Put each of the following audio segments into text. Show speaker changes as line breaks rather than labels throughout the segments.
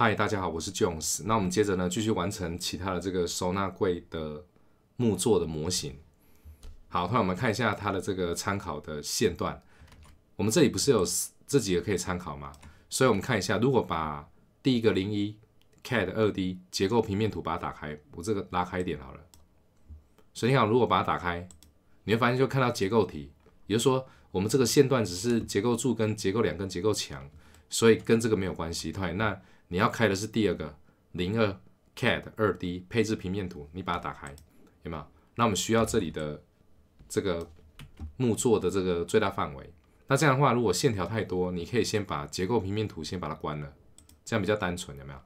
嗨，大家好，我是 Jones。那我们接着呢，继续完成其他的这个收纳柜的木做的模型。好，同学们看一下它的这个参考的线段。我们这里不是有这几个可以参考吗？所以我们看一下，如果把第一个零一 CAD 二 D 结构平面图把它打开，我这个拉开一点好了。所以你看，如果把它打开，你会发现就看到结构体，也就是说，我们这个线段只是结构柱、跟结构梁、跟结构墙，所以跟这个没有关系。对，那。你要开的是第二个零二 CAD 二 D 配置平面图，你把它打开，有没有？那我们需要这里的这个木座的这个最大范围。那这样的话，如果线条太多，你可以先把结构平面图先把它关了，这样比较单纯，有没有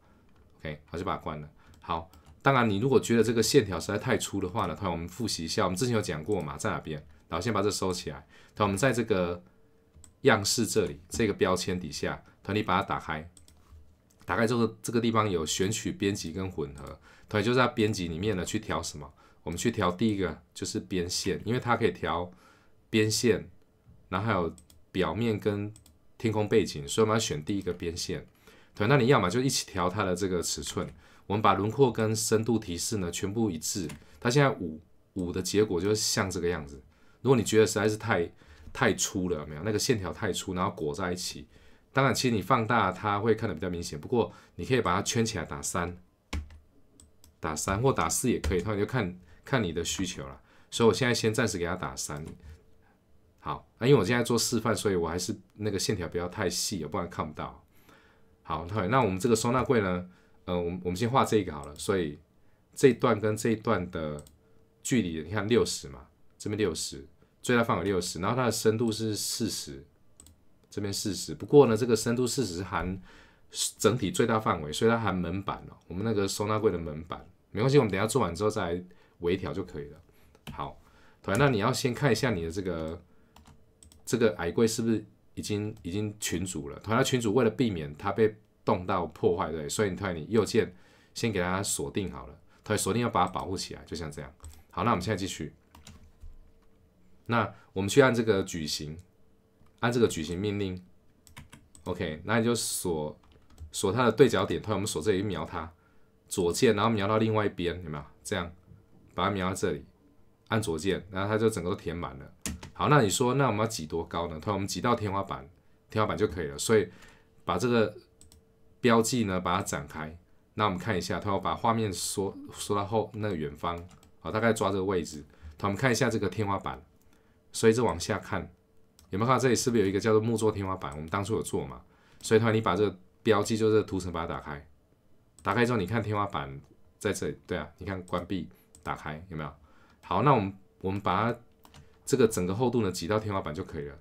？OK，好，就把它关了。好，当然你如果觉得这个线条实在太粗的话呢，同我们复习一下，我们之前有讲过嘛，在哪边？然后先把这收起来。同我们在这个样式这里这个标签底下，同你把它打开。大概就是这个地方有选取、编辑跟混合，所就在编辑里面呢去调什么。我们去调第一个就是边线，因为它可以调边线，然后还有表面跟天空背景，所以我们要选第一个边线。对，那你要么就一起调它的这个尺寸。我们把轮廓跟深度提示呢全部一致，它现在五五的结果就是像这个样子。如果你觉得实在是太太粗了，没有那个线条太粗，然后裹在一起。当然，其实你放大它会看得比较明显。不过你可以把它圈起来打三、打三或打四也可以，它你就看看你的需求了。所以我现在先暂时给它打三。好，那因为我现在做示范，所以我还是那个线条不要太细，要不然看不到。好，那我们这个收纳柜呢？嗯，我们我们先画这个好了。所以这一段跟这一段的距离，你看六十嘛，这边六十，最大范围六十，然后它的深度是四十。这边四十，不过呢，这个深度四十含整体最大范围，所以它含门板哦，我们那个收纳柜的门板没关系，我们等下做完之后再来微调就可以了。好，同样，那你要先看一下你的这个这个矮柜是不是已经已经群组了。同样，群组为了避免它被动到破坏，对，所以你同样你右键先给它锁定好了，同样锁定要把它保护起来，就像这样。好，那我们现在继续，那我们去按这个矩形。按这个矩形命令，OK，那你就锁锁它的对角点，突然我们锁这里，瞄它，左键，然后瞄到另外一边，有没有？这样把它瞄到这里，按左键，然后它就整个都填满了。好，那你说，那我们要挤多高呢？突然我们挤到天花板，天花板就可以了。所以把这个标记呢，把它展开。那我们看一下，突然把画面缩缩到后那个远方，好，大概抓这个位置。突然我们看一下这个天花板，所以这往下看。有没有看到这里是不是有一个叫做木作天花板？我们当初有做嘛？所以它，你把这个标记就是图层把它打开，打开之后你看天花板在这里，对啊，你看关闭打开有没有？好，那我们我们把它这个整个厚度呢挤到天花板就可以了。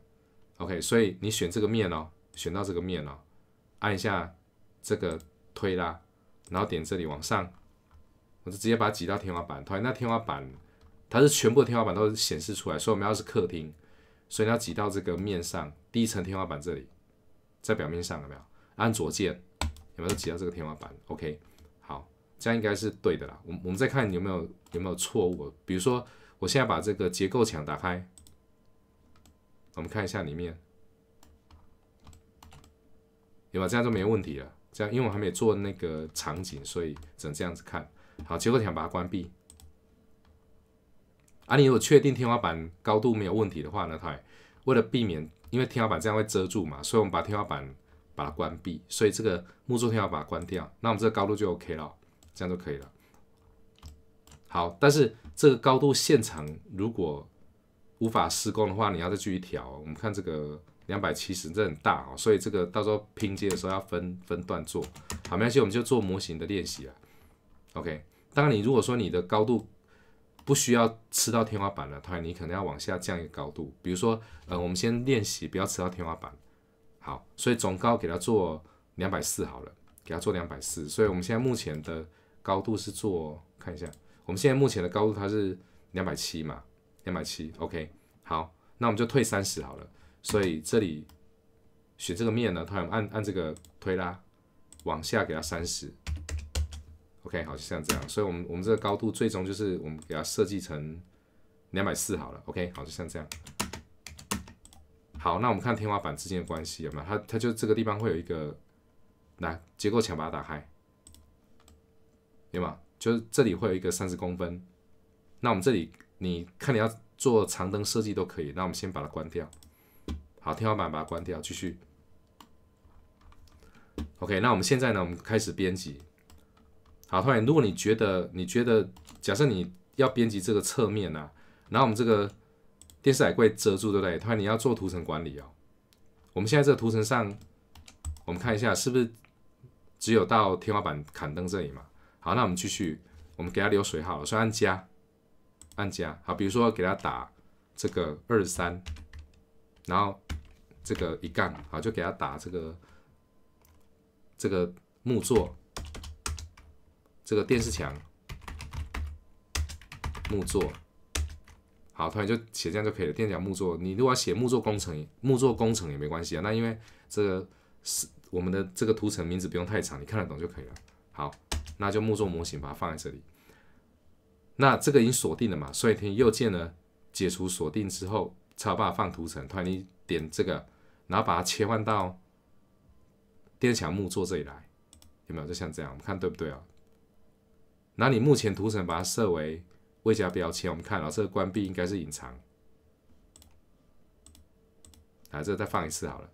OK，所以你选这个面哦，选到这个面哦，按一下这个推拉，然后点这里往上，我就直接把它挤到天花板。它那天花板它是全部的天花板都显示出来，所以我们要是客厅。所以你要挤到这个面上，第一层天花板这里，在表面上有没有？按左键，有没有挤到这个天花板？OK，好，这样应该是对的啦。我我们再看有没有有没有错误。比如说，我现在把这个结构墙打开，我们看一下里面，有吧？这样就没问题了。这样，因为我还没做那个场景，所以只能这样子看。好，结构墙把它关闭。啊，你如果确定天花板高度没有问题的话呢，它为了避免因为天花板这样会遮住嘛，所以我们把天花板把它关闭，所以这个木柱天花板关掉，那我们这个高度就 OK 了，这样就可以了。好，但是这个高度现场如果无法施工的话，你要再继续调。我们看这个两百七十，这很大哦，所以这个到时候拼接的时候要分分段做。好，没关系，我们就做模型的练习了。OK，当你如果说你的高度，不需要吃到天花板了，他你可能要往下降一个高度。比如说，呃，我们先练习不要吃到天花板，好，所以总高给它做两百四好了，给它做两百四。所以我们现在目前的高度是做看一下，我们现在目前的高度它是两百七嘛，两百七，OK，好，那我们就退三十好了。所以这里选这个面呢，它按按这个推拉往下给它三十。OK，好就像这样，所以我们我们这个高度最终就是我们给它设计成两百四好了。OK，好就像这样。好，那我们看天花板之间的关系有没有？它它就这个地方会有一个，来结构墙把它打开，有吗？就是这里会有一个三十公分。那我们这里你看你要做长灯设计都可以。那我们先把它关掉。好，天花板把它关掉，继续。OK，那我们现在呢，我们开始编辑。好，他说：“如果你觉得，你觉得，假设你要编辑这个侧面啊，然后我们这个电视柜遮住，对不对？”他说：“你要做图层管理哦。我们现在这个图层上，我们看一下是不是只有到天花板、砍灯这里嘛？好，那我们继续，我们给它流水好所以按加，按加。好，比如说给它打这个二三，然后这个一杠，好，就给它打这个这个木座。”这个电视墙木作。好，突然就写这样就可以了。电视墙木作，你如果写木作工程，木作工程也没关系啊。那因为这个是我们的这个图层名字不用太长，你看得懂就可以了。好，那就木作模型把它放在这里。那这个已经锁定了嘛，所以你右键呢解除锁定之后，办法放图层。突然你点这个，然后把它切换到电墙木座这里来，有没有？就像这样，我们看对不对啊？那你目前图层把它设为未加标签，我们看啊，这个关闭应该是隐藏。来，这再放一次好了，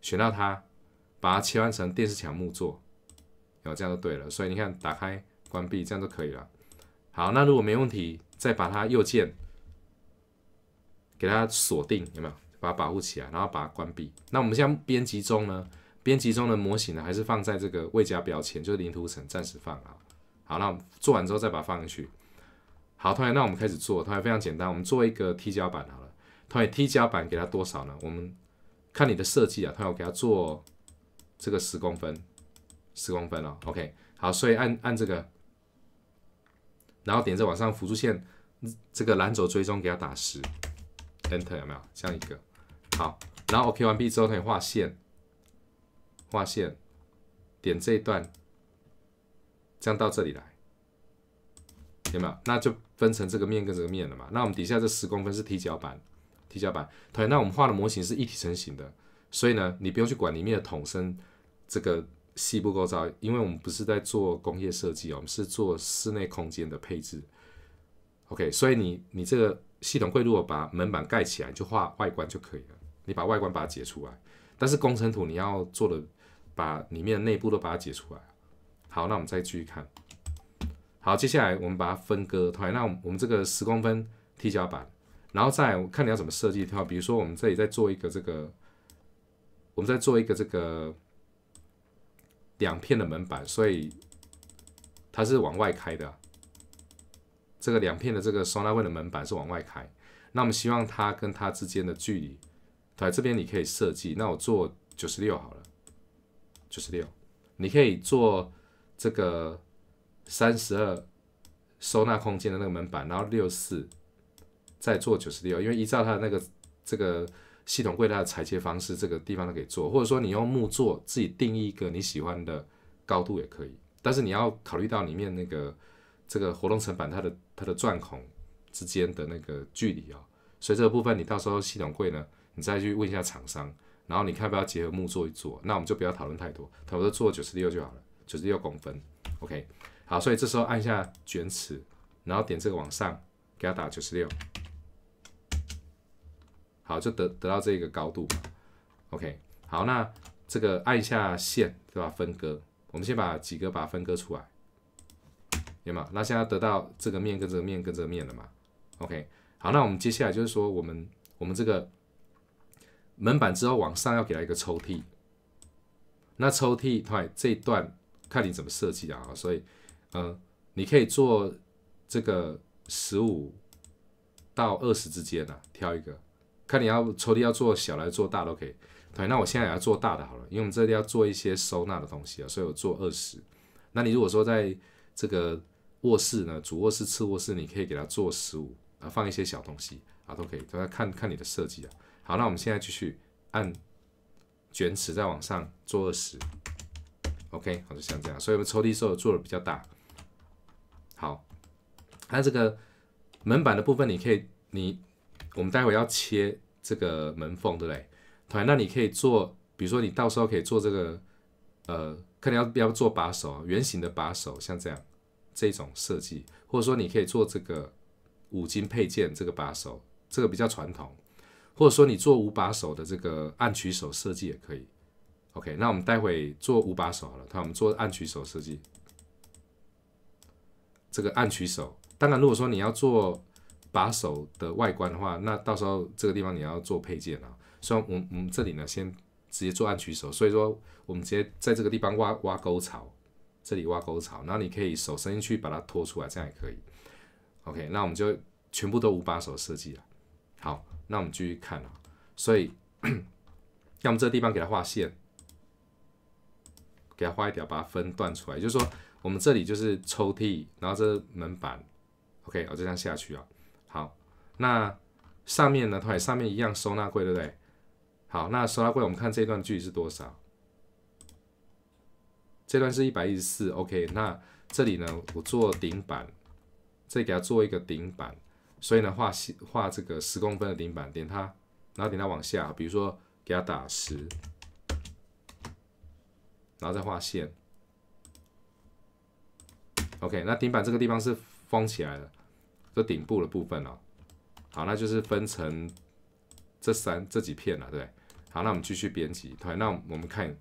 选到它，把它切换成电视墙木座，后这样就对了。所以你看，打开、关闭，这样就可以了。好，那如果没问题，再把它右键给它锁定，有没有？把它保护起来，然后把它关闭。那我们现在编辑中呢？编辑中的模型呢，还是放在这个未加标签，就是零图层，暂时放啊。好，那做完之后再把它放进去。好，同学，那我们开始做。同学非常简单，我们做一个 T 脚板好了。同学，T 脚板给它多少呢？我们看你的设计啊。同学，我给它做这个十公分，十公分了。OK，好，所以按按这个，然后点这往上辅助线，这个蓝轴追踪给它打十，Enter 有没有？这样一个。好，然后 OK 完毕之后，同学画线，画线，点这一段。这样到这里来，有没有？那就分成这个面跟这个面了嘛。那我们底下这十公分是踢脚板，踢脚板。同样，那我们画的模型是一体成型的，所以呢，你不用去管里面的桶身这个细部构造，因为我们不是在做工业设计哦，我们是做室内空间的配置。OK，所以你你这个系统柜如果把门板盖起来，就画外观就可以了。你把外观把它解出来，但是工程图你要做的，把里面的内部都把它解出来。好，那我们再继续看。好，接下来我们把它分割样，那我们这个十公分踢脚板，然后再看你要怎么设计。比如说，我们这里再做一个这个，我们再做一个这个两片的门板，所以它是往外开的。这个两片的这个收纳柜的门板是往外开。那我们希望它跟它之间的距离，对，这边你可以设计。那我做九十六好了，九十六，你可以做。这个三十二收纳空间的那个门板，然后六四再做九十六，因为依照它的那个这个系统柜它的裁切方式，这个地方都可以做，或者说你用木做，自己定义一个你喜欢的高度也可以，但是你要考虑到里面那个这个活动层板它的它的钻孔之间的那个距离啊，所以这个部分你到时候系统柜呢，你再去问一下厂商，然后你看要不要结合木做一做，那我们就不要讨论太多，讨论做九十六就好了。九十六公分，OK，好，所以这时候按下卷尺，然后点这个往上，给它打九十六，好，就得得到这个高度，OK，好，那这个按一下线对吧？分割，我们先把几个把它分割出来，有吗？那现在得到这个面跟这个面跟这个面了嘛？OK，好，那我们接下来就是说我们我们这个门板之后往上要给它一个抽屉，那抽屉，对，这一段。看你怎么设计啊，所以，嗯，你可以做这个十五到二十之间啊，挑一个，看你要抽屉要做小来做大都可以。对，那我现在也要做大的好了，因为我们这里要做一些收纳的东西啊，所以我做二十。那你如果说在这个卧室呢，主卧室、次卧室，你可以给它做十五，啊，放一些小东西啊，都可以。都要看看你的设计啊。好，那我们现在继续按卷尺再往上做二十。OK，好就像这样，所以我们抽屉做做的比较大。好，那这个门板的部分，你可以，你我们待会要切这个门缝，对不对？同样，那你可以做，比如说你到时候可以做这个，呃，看你要不要做把手，圆形的把手，像这样这种设计，或者说你可以做这个五金配件这个把手，这个比较传统，或者说你做无把手的这个暗取手设计也可以。OK，那我们待会做五把手好了。看我们做按取手设计，这个按取手，当然如果说你要做把手的外观的话，那到时候这个地方你要做配件啊。所以，我我们这里呢，先直接做按取手。所以说，我们直接在这个地方挖挖沟槽，这里挖沟槽，然后你可以手伸进去把它拖出来，这样也可以。OK，那我们就全部都五把手设计了。好，那我们继续看啊。所以，要么这个地方给它画线。给它画一条，把它分段出来。就是说，我们这里就是抽屉，然后这是门板，OK，我这样下去啊。好，那上面呢，它也上面一样收纳柜，对不对？好，那收纳柜我们看这段距离是多少？这段是一百一十四，OK。那这里呢，我做顶板，这里给它做一个顶板。所以呢，画画这个十公分的顶板，点它，然后点它往下，比如说给它打十。然后再画线，OK，那顶板这个地方是封起来的，这顶部的部分哦。好，那就是分成这三这几片了，对对？好，那我们继续编辑。好，那我们看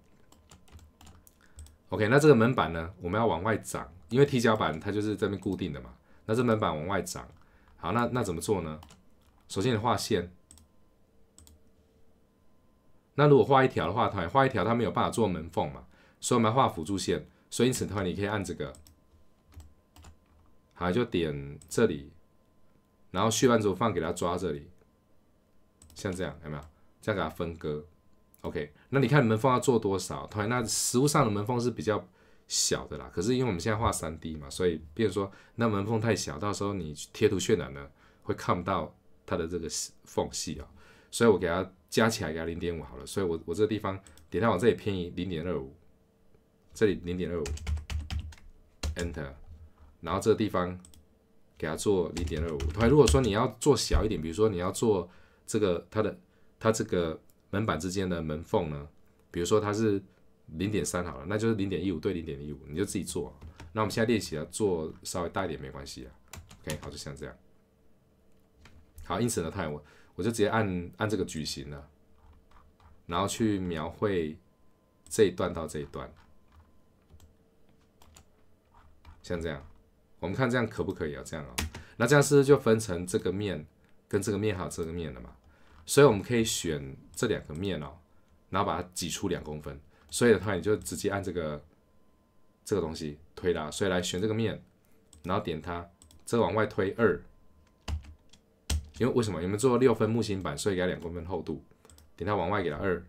，OK，那这个门板呢，我们要往外长，因为踢脚板它就是这边固定的嘛。那这门板往外长，好，那那怎么做呢？首先得画线。那如果画一条的话，它画一条它没有办法做门缝嘛。所以我们要画辅助线，所以因此的话，你可以按这个，好，就点这里，然后续之后放给它抓这里，像这样，有没有？这样给它分割。OK，那你看门缝要做多少？同样，那实物上的门缝是比较小的啦，可是因为我们现在画三 D 嘛，所以比如说那门缝太小，到时候你贴图渲染呢会看不到它的这个缝隙啊，所以我给它加起来给它零点五好了。所以我我这个地方点它往这里偏移零点二五。这里零点二五，enter，然后这个地方给它做零点二五。同如果说你要做小一点，比如说你要做这个它的它这个门板之间的门缝呢，比如说它是零点三好了，那就是零点一五对零点一五，你就自己做。那我们现在练习要做稍微大一点没关系啊。OK，好，就像这样。好，因此呢，它我我就直接按按这个矩形了，然后去描绘这一段到这一段。像这样，我们看这样可不可以啊？这样啊，那这样是不是就分成这个面跟这个面还有这个面了嘛？所以我们可以选这两个面哦，然后把它挤出两公分。所以的话，你就直接按这个这个东西推拉，所以来选这个面，然后点它，这往外推二。因为为什么？因为做六分木芯板，所以给它两公分厚度。点它往外给它二。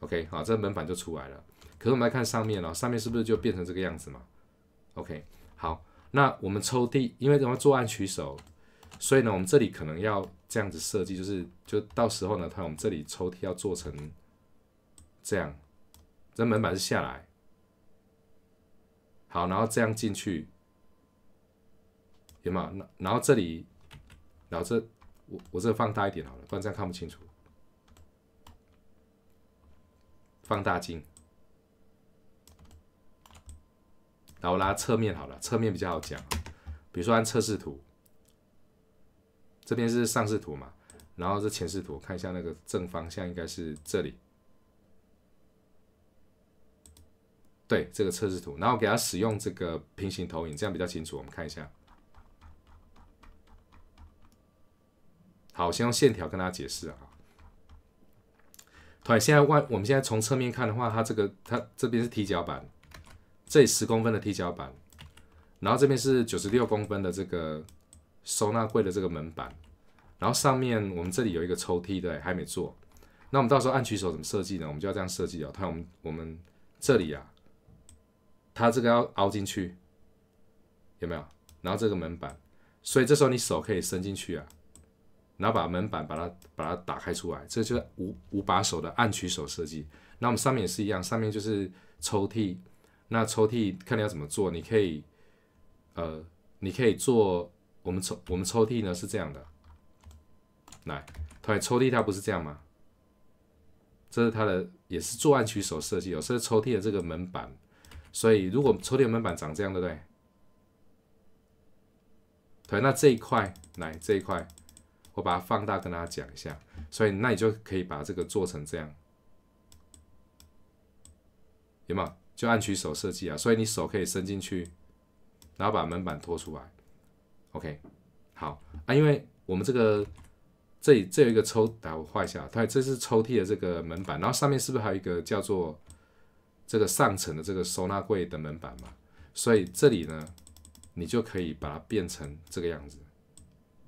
OK，好，这门板就出来了。可是我们来看上面了，上面是不是就变成这个样子嘛？OK，好，那我们抽屉，因为怎么作案取手，所以呢，我们这里可能要这样子设计，就是就到时候呢，它我们这里抽屉要做成这样，这门板是下来，好，然后这样进去，有吗？那然后这里，然后这，我我这放大一点好了，不然这样看不清楚，放大镜。然后拉侧面好了，侧面比较好讲。比如说按测试图，这边是上视图嘛，然后是前视图，看一下那个正方向应该是这里。对，这个测试图，然后给它使用这个平行投影，这样比较清楚。我们看一下。好，先用线条跟大家解释啊。对，现在外，我们现在从侧面看的话，它这个，它这边是踢脚板。这里十公分的踢脚板，然后这边是九十六公分的这个收纳柜的这个门板，然后上面我们这里有一个抽屉，对，还没做。那我们到时候暗取手怎么设计呢？我们就要这样设计啊！它我们我们这里啊，它这个要凹进去，有没有？然后这个门板，所以这时候你手可以伸进去啊，然后把门板把它把它打开出来，这就是无无把手的暗取手设计。那我们上面也是一样，上面就是抽屉。那抽屉看你要怎么做，你可以，呃，你可以做。我们抽我们抽屉呢是这样的，来，同学，抽屉它不是这样吗？这是它的，也是作案取手设计。有是抽屉的这个门板，所以如果抽屉门板长这样，对不对？对，那这一块，来这一块，我把它放大跟大家讲一下。所以那你就可以把这个做成这样，有没有？就按取手设计啊，所以你手可以伸进去，然后把门板拖出来。OK，好啊，因为我们这个这里这有一个抽，待我画一下，它这是抽屉的这个门板，然后上面是不是还有一个叫做这个上层的这个收纳柜的门板嘛？所以这里呢，你就可以把它变成这个样子。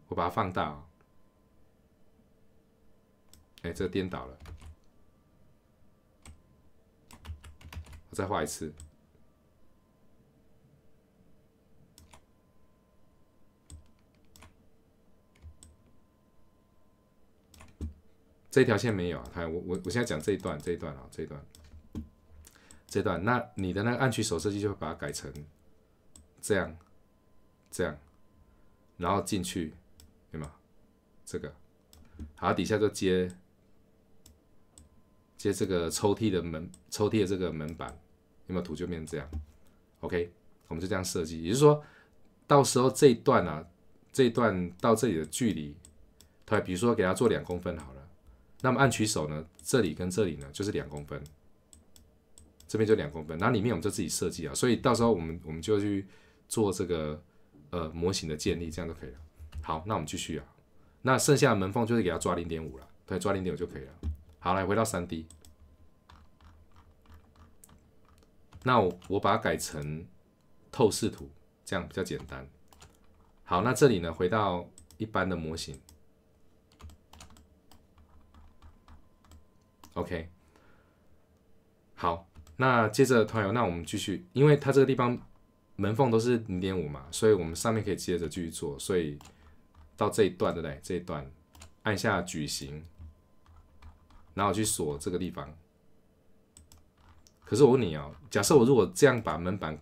我把它放大哦。哎，这颠倒了。再画一次，这条线没有啊？还我我我现在讲这一段这一段啊这一段，这段那你的那个暗区手设计就会把它改成这样这样，然后进去对吗？这个好，底下就接。接这个抽屉的门，抽屉的这个门板有没有图？就变这样，OK，我们就这样设计。也就是说，到时候这一段啊，这一段到这里的距离，对，比如说给它做两公分好了。那么按取手呢，这里跟这里呢就是两公分，这边就两公分。然后里面我们就自己设计啊，所以到时候我们我们就去做这个呃模型的建立，这样就可以了。好，那我们继续啊，那剩下的门缝就是给它抓零点五了，对，抓零点五就可以了。好，来回到三 D，那我我把它改成透视图，这样比较简单。好，那这里呢，回到一般的模型。OK。好，那接着，团友，那我们继续，因为它这个地方门缝都是零点五嘛，所以我们上面可以接着继续做。所以到这一段，对不对？这一段按下矩形。然后去锁这个地方，可是我问你哦，假设我如果这样把门板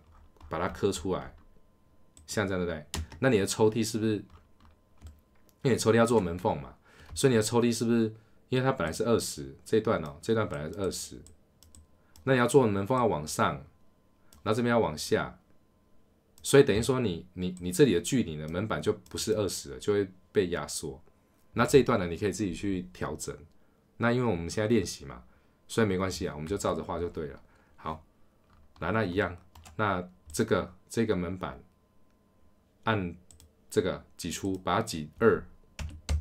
把它磕出来，像这样对不对？那你的抽屉是不是？因为抽屉要做门缝嘛，所以你的抽屉是不是？因为它本来是二十，这段哦，这段本来是二十，那你要做门缝要往上，那这边要往下，所以等于说你你你这里的距离呢，门板就不是二十了，就会被压缩。那这一段呢，你可以自己去调整。那因为我们现在练习嘛，所以没关系啊，我们就照着画就对了。好，那那一样，那这个这个门板按这个挤出，把它挤二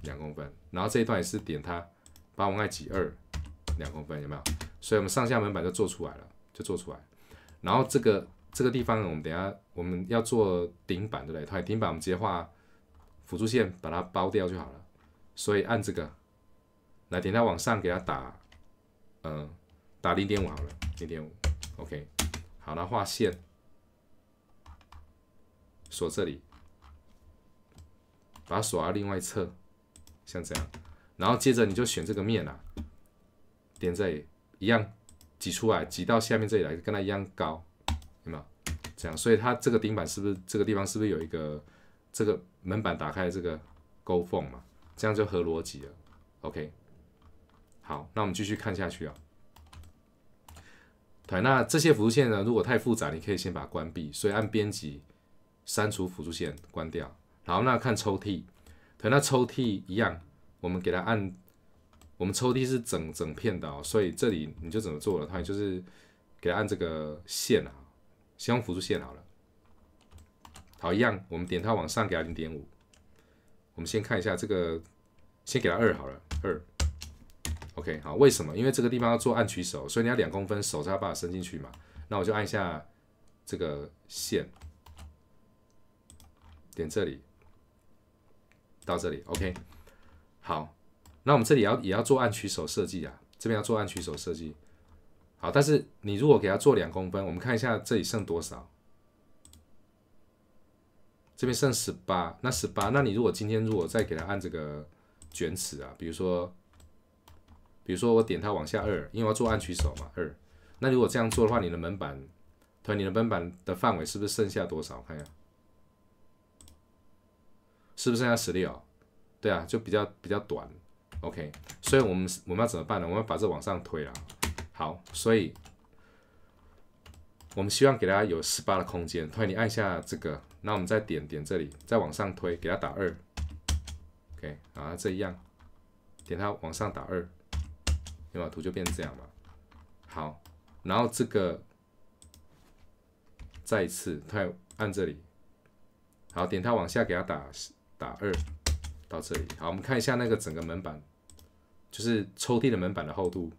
两公分，然后这一段也是点它，把往外挤二两公分，有没有？所以我们上下门板就做出来了，就做出来。然后这个这个地方我们等下我们要做顶板对不对？顶板我们直接画辅助线把它包掉就好了。所以按这个。来，点它往上，给它打，嗯，打零点五好了，零点五，OK，好了，画线，锁这里，把它锁到另外一侧，像这样，然后接着你就选这个面啊，点这里，一样挤出来，挤到下面这里来，跟它一样高，有没有？这样，所以它这个顶板是不是这个地方是不是有一个这个门板打开这个勾缝嘛？这样就合逻辑了，OK。好，那我们继续看下去啊。对，那这些辅助线呢，如果太复杂，你可以先把它关闭。所以按编辑，删除辅助线，关掉。然后那看抽屉，对，那抽屉一样，我们给它按，我们抽屉是整整片的哦，所以这里你就怎么做了？它就是给它按这个线啊，先用辅助线好了。好，一样，我们点它往上，给它零点五。我们先看一下这个，先给它二好了，二。OK，好，为什么？因为这个地方要做按取手，所以你要两公分，手才要把它伸进去嘛。那我就按一下这个线，点这里，到这里。OK，好。那我们这里要也要做按取手设计啊，这边要做按取手设计。好，但是你如果给它做两公分，我们看一下这里剩多少，这边剩十八，那十八，那你如果今天如果再给它按这个卷尺啊，比如说。比如说我点它往下二，因为要做暗取手嘛二。那如果这样做的话，你的门板，对，你的门板的范围是不是剩下多少？看一下，是不是剩下十六？对啊，就比较比较短。OK，所以我们我们要怎么办呢？我们要把这往上推啊。好，所以我们希望给大家有十八的空间。对，你按下这个，那我们再点点这里，再往上推，给它打二。OK，啊，这一样，点它往上打二。你把图就变成这样嘛，好，然后这个再一次，他按这里，好，点它往下给它打打二到这里，好，我们看一下那个整个门板，就是抽屉的门板的厚度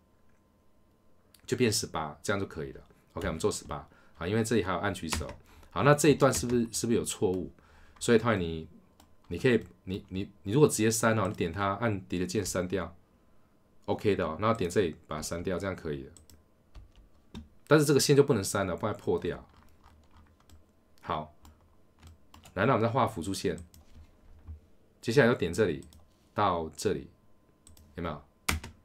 就变十八，这样就可以了。OK，我们做十八，好，因为这里还有暗渠手，好，那这一段是不是是不是有错误？所以它你你可以你你你如果直接删哦，你点它按 D 的键删掉。OK 的哦，那点这里把它删掉，这样可以了。但是这个线就不能删了，不然破掉。好，来，那我们再画辅助线。接下来要点这里到这里，有没有？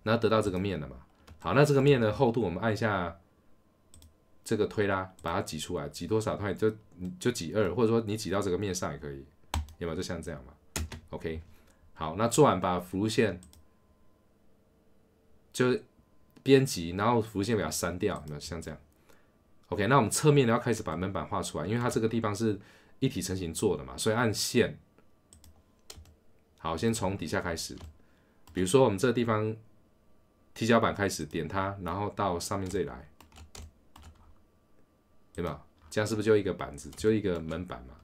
那得到这个面了嘛？好，那这个面的厚度，我们按一下这个推拉，把它挤出来，挤多少它就就挤二，或者说你挤到这个面上也可以，有没有？就像这样嘛。OK，好，那做完把辅助线。就是编辑，然后浮线把它删掉，有没有像这样？OK，那我们侧面要开始把门板画出来，因为它这个地方是一体成型做的嘛，所以按线。好，先从底下开始，比如说我们这个地方踢脚板开始点它，然后到上面这里来，对吧，这样是不是就一个板子，就一个门板嘛？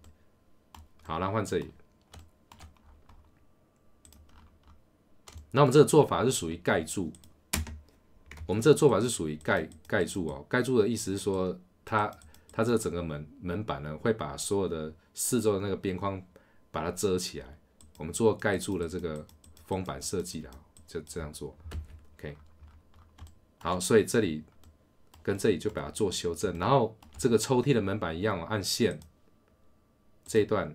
好，那换这里。那我们这个做法是属于盖住。我们这个做法是属于盖盖住哦，盖住的意思是说，它它这个整个门门板呢，会把所有的四周的那个边框把它遮起来。我们做盖住的这个封板设计啊，就这样做，OK。好，所以这里跟这里就把它做修正，然后这个抽屉的门板一样，按线这一段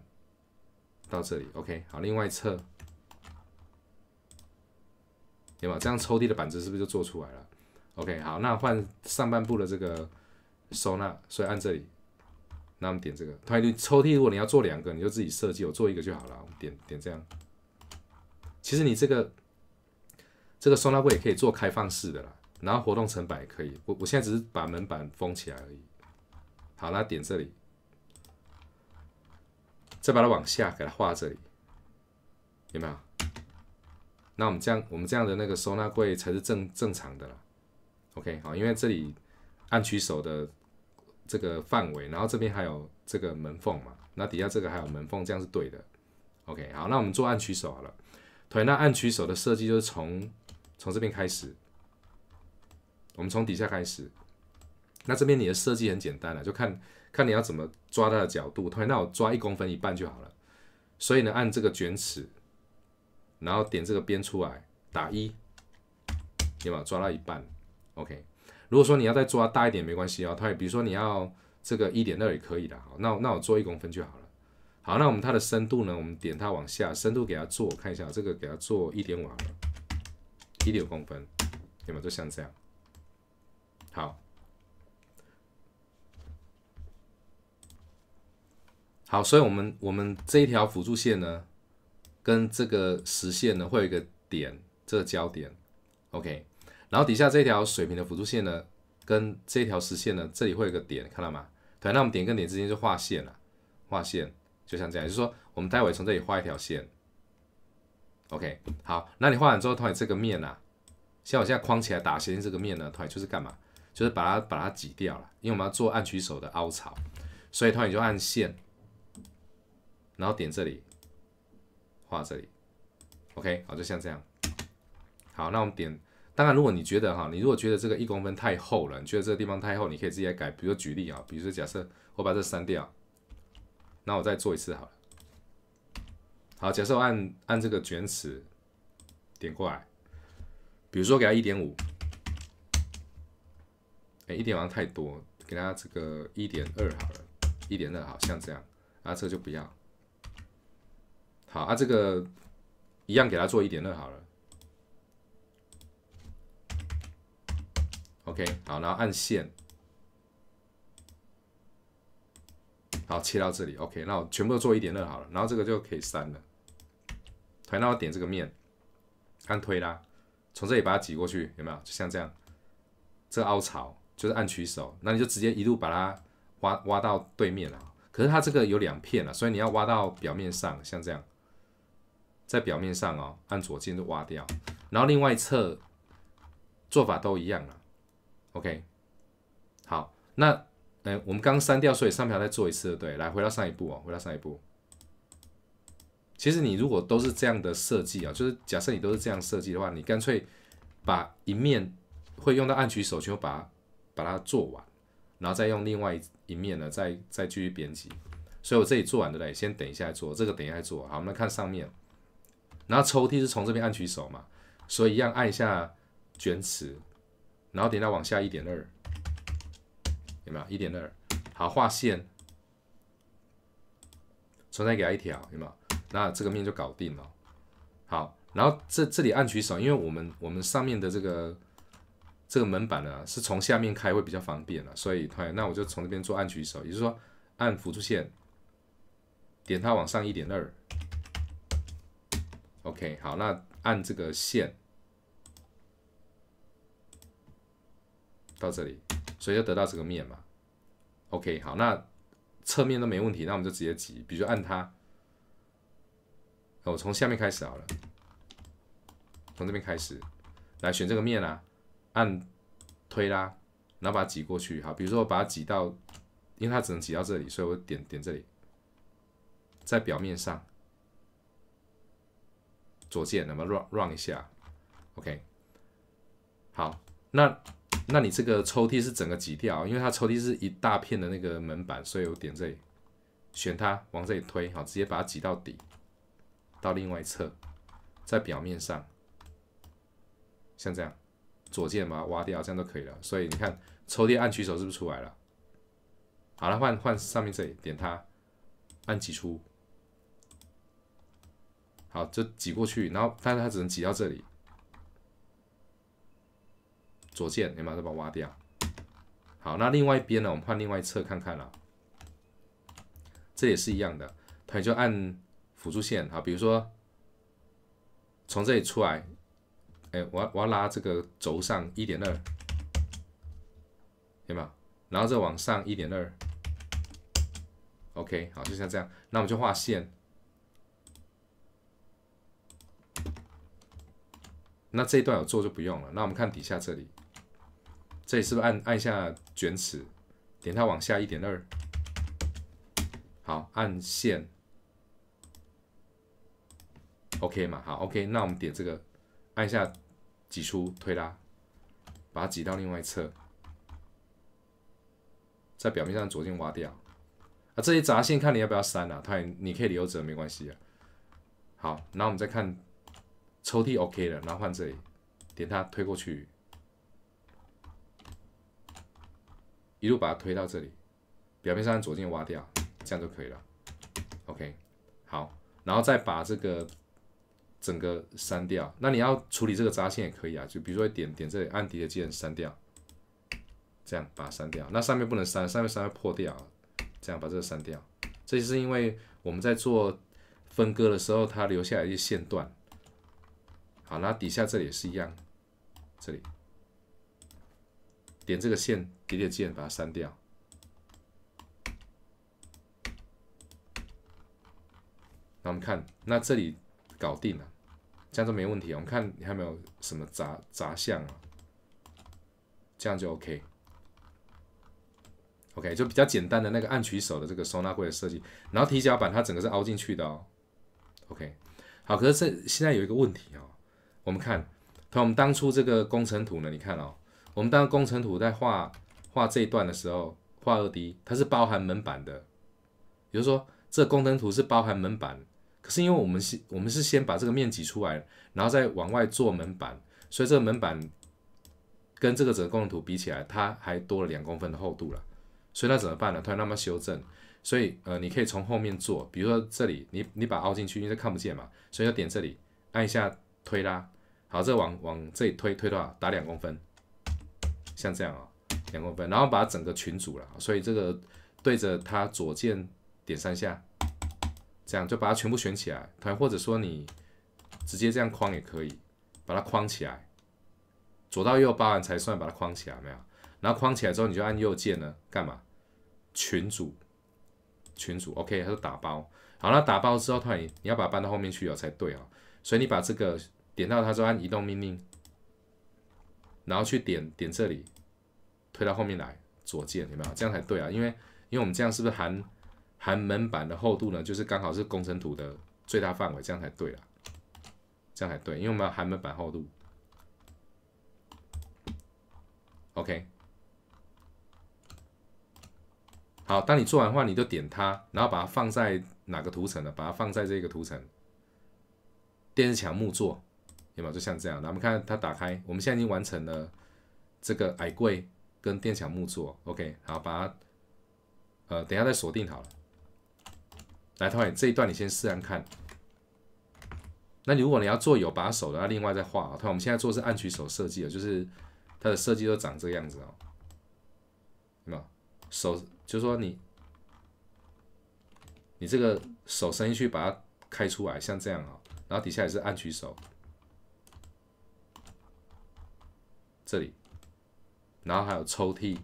到这里，OK。好，另外一侧，对吧？这样抽屉的板子是不是就做出来了？OK，好，那换上半部的这个收纳，所以按这里，那我们点这个。它就抽屉如果你要做两个，你就自己设计，我做一个就好了。我们点点这样。其实你这个这个收纳柜也可以做开放式的啦，然后活动层板也可以。我我现在只是把门板封起来而已。好，那点这里，再把它往下，给它画这里，有没有？那我们这样，我们这样的那个收纳柜才是正正常的啦。OK，好，因为这里暗取手的这个范围，然后这边还有这个门缝嘛，那底下这个还有门缝，这样是对的。OK，好，那我们做暗取手好了。同样那暗取手的设计就是从从这边开始，我们从底下开始。那这边你的设计很简单了，就看看你要怎么抓它的角度。同样那我抓一公分一半就好了。所以呢，按这个卷尺，然后点这个边出来，打一，有没有抓到一半？OK，如果说你要再抓大一点没关系啊，它也比如说你要这个一点二也可以的，好，那那我做一公分就好了。好，那我们它的深度呢，我们点它往下，深度给它做，看一下这个给它做一点五，一点五公分，有没有就像这样？好，好，所以我们我们这一条辅助线呢，跟这个实线呢会有一个点，这个交点，OK。然后底下这条水平的辅助线呢，跟这条实线呢，这里会有个点，看到吗？对，那我们点跟点之间就画线了，画线就像这样，就是说我们待会从这里画一条线。OK，好，那你画完之后，同学这个面啊，像我现在框起来打斜线这个面呢，同学就是干嘛？就是把它把它挤掉了，因为我们要做按取手的凹槽，所以同学你就按线，然后点这里，画这里。OK，好，就像这样。好，那我们点。当然，如果你觉得哈，你如果觉得这个一公分太厚了，你觉得这个地方太厚，你可以自己来改。比如说举例啊，比如说假设我把这删掉，那我再做一次好了。好，假设按按这个卷尺点过来，比如说给它一点五，哎，一点像太多，给它这个一点二好了，一点二好像这样，啊，这个就不要。好，啊，这个一样给它做一点二好了。OK，好，然后按线，好，切到这里，OK，那我全部都做一点二好了，然后这个就可以删了。好，那我点这个面，按推啦，从这里把它挤过去，有没有？就像这样，这个凹槽就是按取手，那你就直接一路把它挖挖到对面了。可是它这个有两片了，所以你要挖到表面上，像这样，在表面上哦，按左键就挖掉，然后另外一侧做法都一样了。OK，好，那呃，我们刚删掉，所以上表再做一次，对，来回到上一步哦，回到上一步。其实你如果都是这样的设计啊，就是假设你都是这样设计的话，你干脆把一面会用到暗取手球，把它把它做完，然后再用另外一面呢，再再继续编辑。所以我这里做完的嘞，先等一下做这个，等一下再做好。我们来看上面，然后抽屉是从这边按取手嘛，所以一样按一下卷尺。然后点到往下一点二，有没有？一点二，好，画线，重新给它一条，有没有？那这个面就搞定了。好，然后这这里按取手，因为我们我们上面的这个这个门板呢，是从下面开会比较方便了，所以它那我就从这边做按取手，也就是说按辅助线，点它往上一点二，OK，好，那按这个线。到这里，所以就得到这个面嘛。OK，好，那侧面都没问题，那我们就直接挤。比如按它，我从下面开始好了，从这边开始，来选这个面啊，按推拉，然后把它挤过去哈。比如说我把它挤到，因为它只能挤到这里，所以我点点这里，在表面上，左键，那么 run 一下，OK，好，那。那你这个抽屉是整个挤掉，因为它抽屉是一大片的那个门板，所以我点这里选它，往这里推，好，直接把它挤到底，到另外一侧，在表面上，像这样，左键把它挖掉，这样就可以了。所以你看，抽屉按取手是不是出来了？好了，换换上面这里，点它，按挤出，好，就挤过去，然后但是它只能挤到这里。左键，你马上把它挖掉。好，那另外一边呢？我们换另外一侧看看啦。这也是一样的，它就按辅助线哈。比如说，从这里出来，哎，我要我要拉这个轴上一点二，有没有？然后再往上一点二。OK，好，就像这样。那我们就画线。那这一段有做就不用了。那我们看底下这里。这里是不是按按下卷尺，点它往下一点二，好按线，OK 嘛？好，OK，那我们点这个，按下挤出推拉，把它挤到另外一侧，在表面上左键挖掉。啊，这些杂线看你要不要删啊？它你可以留着没关系啊。好，那我们再看抽屉 OK 了，然后换这里，点它推过去。一路把它推到这里，表面上左键挖掉，这样就可以了。OK，好，然后再把这个整个删掉。那你要处理这个杂线也可以啊，就比如说点点这里按底的键删掉，这样把它删掉。那上面不能删，上面删会破掉。这样把这个删掉，这是因为我们在做分割的时候，它留下来一些线段。好那底下这里也是一样，这里。点这个线，点点键把它删掉。那我们看，那这里搞定了，这样就没问题我们看你有没有什么杂杂项啊？这样就 OK。OK，就比较简单的那个暗取手的这个收纳柜的设计，然后提脚板它整个是凹进去的哦。OK，好，可是这现在有一个问题哦。我们看，看我们当初这个工程图呢，你看哦。我们当工程图在画画这一段的时候，画二 D，它是包含门板的。比如说，这工程图是包含门板，可是因为我们是，我们是先把这个面积出来，然后再往外做门板，所以这个门板跟这个整个工程图比起来，它还多了两公分的厚度了。所以那怎么办呢？突然那么修正，所以呃，你可以从后面做，比如说这里，你你把凹进去，因为看不见嘛，所以要点这里，按一下推拉，好，这往往这里推推的话，打两公分。像这样哦，两公分，然后把整个群组了，所以这个对着它左键点三下，这样就把它全部选起来，它或者说你直接这样框也可以，把它框起来，左到右包完才算把它框起来，没有？然后框起来之后你就按右键呢，干嘛？群组，群组，OK，它就打包。好，那打包之后，它然你要把它搬到后面去哦，才对啊。所以你把这个点到它，之后按移动命令。然后去点点这里，推到后面来，左键，明白吗？这样才对啊，因为因为我们这样是不是含含门板的厚度呢？就是刚好是工程图的最大范围，这样才对啊，这样才对，因为我们要含门板厚度。OK，好，当你做完的话，你就点它，然后把它放在哪个图层呢？把它放在这个图层，电视墙木做，有没有就像这样？那我们看它打开。我们现在已经完成了这个矮柜跟垫墙木座。OK，好，把它呃，等下再锁定好了。来，同学，这一段你先试按看。那你如果你要做有把手的，那另外再画啊。同学，我们现在做是按取手设计的，就是它的设计都长这个样子哦。有没有？手就是说你你这个手伸进去把它开出来，像这样啊。然后底下也是按取手。这里，然后还有抽屉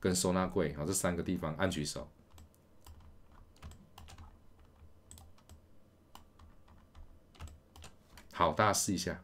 跟收纳柜好，这三个地方，按举手。好，大家试一下。